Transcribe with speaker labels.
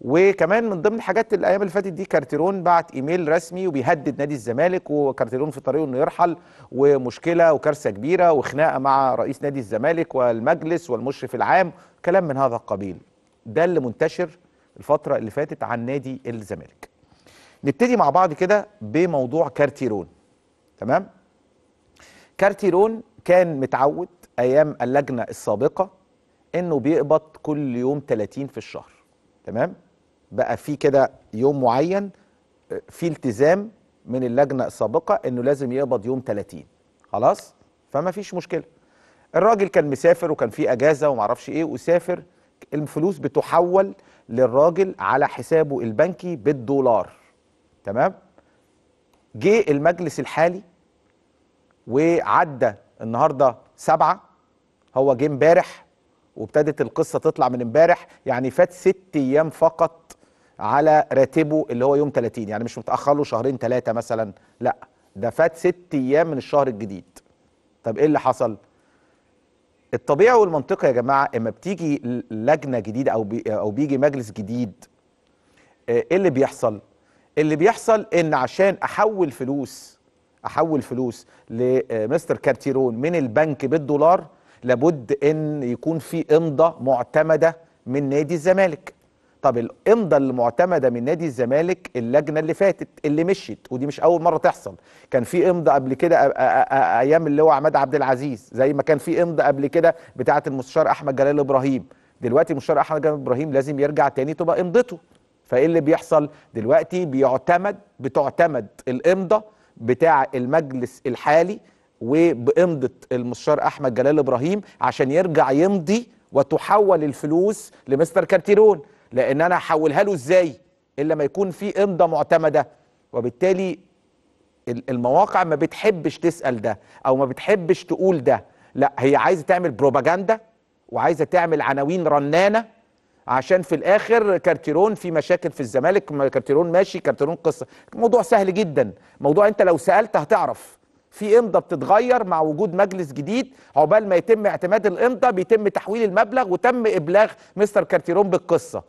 Speaker 1: وكمان من ضمن الحاجات الايام اللي فاتت دي كارتيرون بعت ايميل رسمي وبيهدد نادي الزمالك وكارتيرون في طريقه انه يرحل ومشكله وكارثه كبيره وخناقه مع رئيس نادي الزمالك والمجلس والمشرف العام كلام من هذا القبيل ده اللي منتشر الفتره اللي فاتت عن نادي الزمالك نبتدي مع بعض كده بموضوع كارتيرون تمام كارتيرون كان متعود ايام اللجنه السابقه انه بيقبض كل يوم 30 في الشهر تمام بقى في كده يوم معين آه، في التزام من اللجنه السابقه انه لازم يقبض يوم 30 خلاص فما فيش مشكله الراجل كان مسافر وكان في اجازه ومعرفش ايه وسافر الفلوس بتحول للراجل على حسابه البنكي بالدولار تمام جه المجلس الحالي وعدى النهارده سبعة هو جه امبارح وابتدت القصه تطلع من امبارح يعني فات ست ايام فقط على راتبه اللي هو يوم 30 يعني مش متاخر له شهرين ثلاثه مثلا لا ده فات ست ايام من الشهر الجديد طب ايه اللي حصل الطبيعي والمنطقي يا جماعه اما بتيجي لجنه جديده او بي او بيجي مجلس جديد آه، ايه اللي بيحصل اللي بيحصل ان عشان احول فلوس احول فلوس لمستر آه، كارتيرون من البنك بالدولار لابد ان يكون في امضه معتمده من نادي الزمالك طب الامضه المعتمده من نادي الزمالك اللجنه اللي فاتت اللي مشيت ودي مش اول مره تحصل كان في امضه قبل كده ايام اللي هو عماد عبد العزيز زي ما كان في امضه قبل كده بتاعه المستشار احمد جلال ابراهيم دلوقتي المستشار احمد جلال ابراهيم لازم يرجع تاني تبقى امضته فايه اللي بيحصل دلوقتي بيعتمد بتعتمد الامضه بتاع المجلس الحالي وبامضه المستشار احمد جلال ابراهيم عشان يرجع يمضي وتحول الفلوس لمستر كارتيرون لان انا هحولها له ازاي الا ما يكون في امضه معتمده وبالتالي المواقع ما بتحبش تسال ده او ما بتحبش تقول ده لا هي عايزه تعمل بروباجندا وعايزه تعمل عناوين رنانه عشان في الاخر كارتيرون في مشاكل في الزمالك كارتيرون ماشي كارتيرون قصه موضوع سهل جدا موضوع انت لو سالت هتعرف في امضه بتتغير مع وجود مجلس جديد عقبال ما يتم اعتماد الامضه بيتم تحويل المبلغ وتم ابلاغ مستر كارتيرون بالقصه